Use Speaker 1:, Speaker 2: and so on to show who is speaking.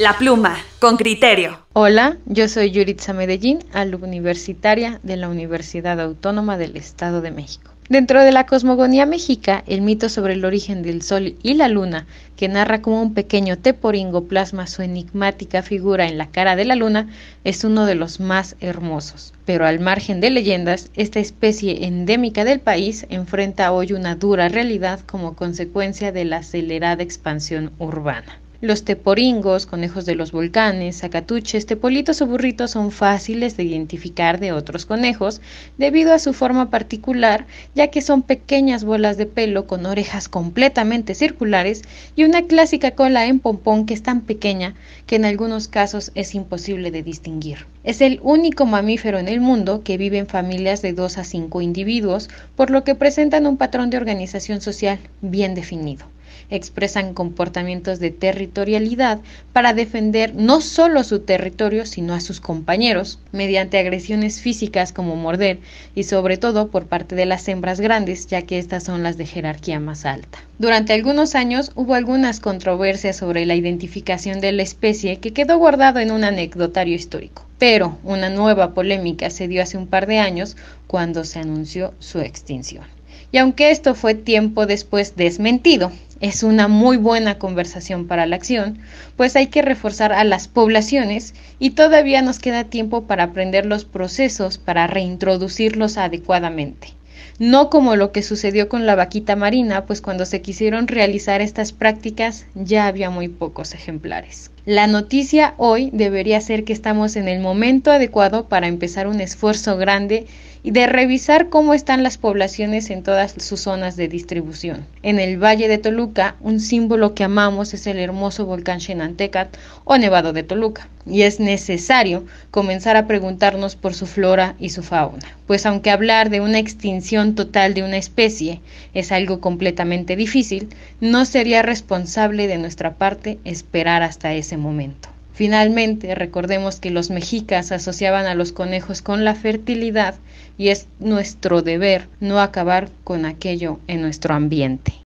Speaker 1: La pluma, con criterio. Hola, yo soy Yuritza Medellín, alumna universitaria de la Universidad Autónoma del Estado de México. Dentro de la cosmogonía mexica, el mito sobre el origen del Sol y la Luna, que narra cómo un pequeño teporingo plasma su enigmática figura en la cara de la Luna, es uno de los más hermosos. Pero al margen de leyendas, esta especie endémica del país enfrenta hoy una dura realidad como consecuencia de la acelerada expansión urbana. Los teporingos, conejos de los volcanes, sacatuches, tepolitos o burritos son fáciles de identificar de otros conejos debido a su forma particular, ya que son pequeñas bolas de pelo con orejas completamente circulares y una clásica cola en pompón que es tan pequeña que en algunos casos es imposible de distinguir. Es el único mamífero en el mundo que vive en familias de 2 a 5 individuos, por lo que presentan un patrón de organización social bien definido expresan comportamientos de territorialidad para defender no solo su territorio, sino a sus compañeros, mediante agresiones físicas como morder y sobre todo por parte de las hembras grandes, ya que estas son las de jerarquía más alta. Durante algunos años hubo algunas controversias sobre la identificación de la especie que quedó guardado en un anecdotario histórico. Pero una nueva polémica se dio hace un par de años cuando se anunció su extinción. Y aunque esto fue tiempo después desmentido, es una muy buena conversación para la acción, pues hay que reforzar a las poblaciones y todavía nos queda tiempo para aprender los procesos para reintroducirlos adecuadamente. No como lo que sucedió con la vaquita marina, pues cuando se quisieron realizar estas prácticas ya había muy pocos ejemplares. La noticia hoy debería ser que estamos en el momento adecuado para empezar un esfuerzo grande y de revisar cómo están las poblaciones en todas sus zonas de distribución. En el Valle de Toluca, un símbolo que amamos es el hermoso volcán Shenantecat o Nevado de Toluca, y es necesario comenzar a preguntarnos por su flora y su fauna, pues aunque hablar de una extinción total de una especie es algo completamente difícil, no sería responsable de nuestra parte esperar hasta ese momento. Finalmente, recordemos que los mexicas asociaban a los conejos con la fertilidad y es nuestro deber no acabar con aquello en nuestro ambiente.